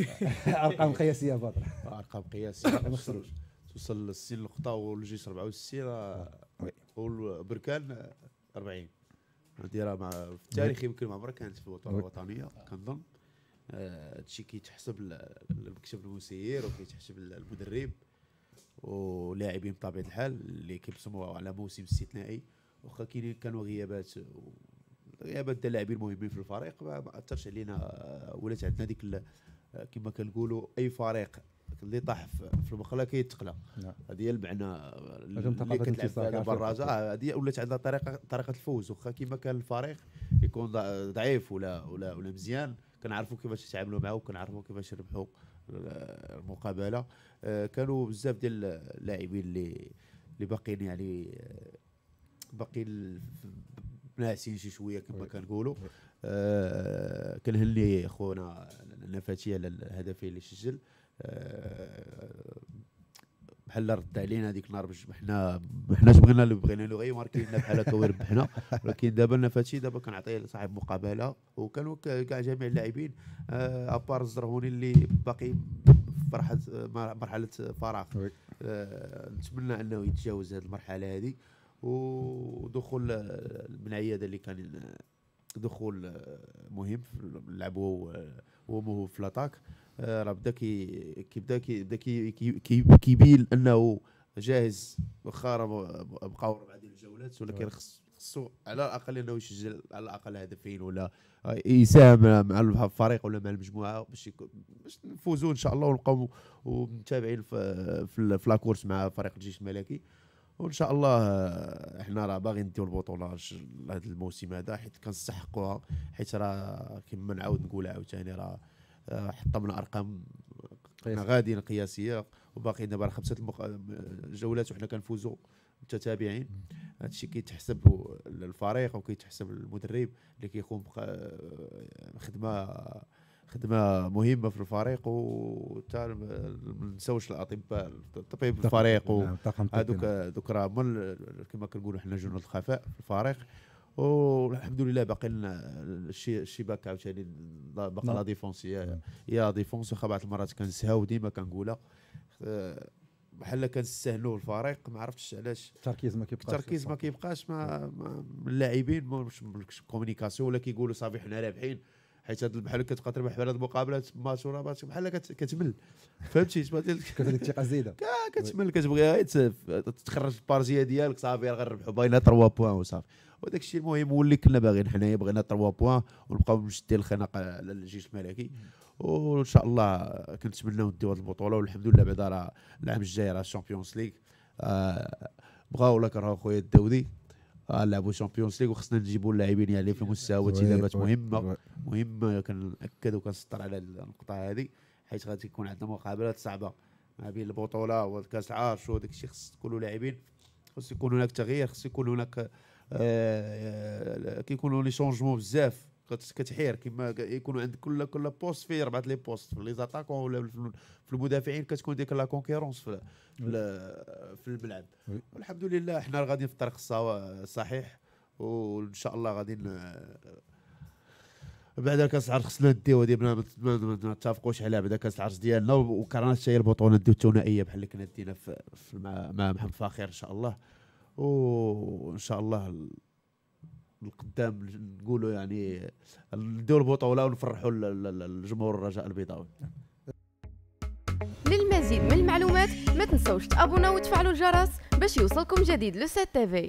ارقام قياسيه باطل ارقام قياسيه ما خسروش توصل للسين 60 نقطه والجيش 64 والبركان 40 هذه راه في التاريخ يمكن ما عمرها كانت في البطوله الوطنيه كنظن آه، هادشي كيتحسب المكتب المسير وكيتحسب المدرب ولاعبين بطبيعه الحال اللي كيبصموا على موسم استثنائي واخا كاينين كانوا غيابات غيابات اللاعبين المهمين في الفريق ما اثرش علينا آه، ولات عندنا ديك كما كنقولوا اي فريق اللي طاح في المقله كيتقلى نعم. هذه هي المعنى اللي كتلعب فيها البراجه آه، هذه ولات عندها طريقه طريقه الفوز واخا كما كان الفريق يكون ضعيف ولا ولا ولا مزيان كنعرفوا كيفاش يتعاملوا معاه وكنعرفوا كيفاش يربحوا آه، المقابله آه، كانوا بزاف ديال اللاعبين اللي اللي باقيين يعني باقيين ناعسين شي شويه كما كنقولوا آه، كنهلي خونا نفاتي على الهدفين اللي سجل آه، بحال رد علينا هذيك النهار باش حنا ما بغينا اللي بغينا له غير ماركي لنا بحال هكا ويربحنا ولكن دابا نفاتي دابا كنعطي صاحب مقابله وكانوا كاع جميع اللاعبين ابار آه، الزرهوني اللي باقي مرحله فراغ نتمنى انه يتجاوز هذه المرحله هذه ودخول ابن عياده اللي كان دخول آه، مهم لعبوا آه، هو في لاطاك آه، راه بدا كيبدا كي كيبين انه جاهز واخا بقاو ربعه ديال الجولات ولكن نعم. خصو على الاقل انه يسجل على الاقل هدفين ولا يساهم مع الفريق ولا مع المجموعه باش باش نفوزوا ان شاء الله ونبقاو متابعين في, في, في لاكورس مع فريق الجيش الملكي وان شاء الله آه، احنا راه باغي نديو البطوله هذا الموسم هذا حيت كنستحقوها حيت راه كما نعاود نقول عاوتاني راه آه، حطمنا ارقام غاديين قياسيه وباقي دابا راه خمسه المق... جولات وحنا كنفوزوا متتابعين هادشي كيتحسب للفريق وكيتحسب للمدرب اللي كيقوم بخدمه خدمه مهمه في الفريق وتا ما نساوش الاطباء الطبيب الفريق نعم، هذوك هذوك راه كما كنقولوا حنا جنود الخفاء في الفريق والحمد لله باقي لنا الشباك عاوتاني باقا نعم. لا ديفونس هي هي ديفونس واخا بعض المرات كنساو ديما كنقولها بحال كنستهلوا الفريق ما عرفتش علاش التركيز ما كيبقاش التركيز ما كيبقاش ما اللاعبين ما كومونيكاسيون ولا كيقولوا صافي حنا رابحين حيت هاد بحال كتبقى تربح بحال هاد المقابلات ماتش ورا ماتش بحال كتمل فهمتي تبقى الثقه زايده كتمل كتبغي تخرج البارزيه ديالك صافي غنربحوا باينه 3 بوان وصافي وداك الشيء المهم هو اللي كنا باغيين حنايا بغينا 3 بوان ونبقاو مشدين الخناقه على الجيش الملكي وان شاء الله كنتمناو نديو هذه البطوله والحمد لله بعدا راه العام الجاي راه الشامبيونز ليغ آه بغاو ولا كرهوا خويا الداودي نلعبوا الشامبيونز ليغ وخصنا نجيبوا اللاعبين يعني في مستوى تلابات مهمه مهم كنأكد وكنسطر على النقطه هذه حيت غادي يكون عندنا مقابلات صعبه ما بين البطوله وكاس العرش وداك الشيء خص كلوا لاعبين خص يكون هناك تغيير خص يكون هناك آه, آه، كيكونوا لي شونجمون بزاف كتحير كما يكونوا عند كل كل بوست فيه ربعه لي بوست في لي زاتاكون ولا في المدافعين كتكون ديك لا كونكيرونس في في الملعب والحمد لله حنا غاديين في الطريق الصحيح وان شاء الله غادي آه، بعدا كاس العرش خصنا نديو هذه ما نتفقوش عليها بعدا كاس العرش ديالنا وكرهنا حتى هي البطوله نديو الثنائيه بحال اللي كنا دينا مع محمد فاخر ان شاء الله وان شاء الله القدام نقولوا يعني نديو البطوله ونفرحوا الجمهور الرجاء البيضاوي للمزيد من المعلومات ما تنسوش تابوناو وتفعلوا الجرس باش يوصلكم جديد لو سي تي في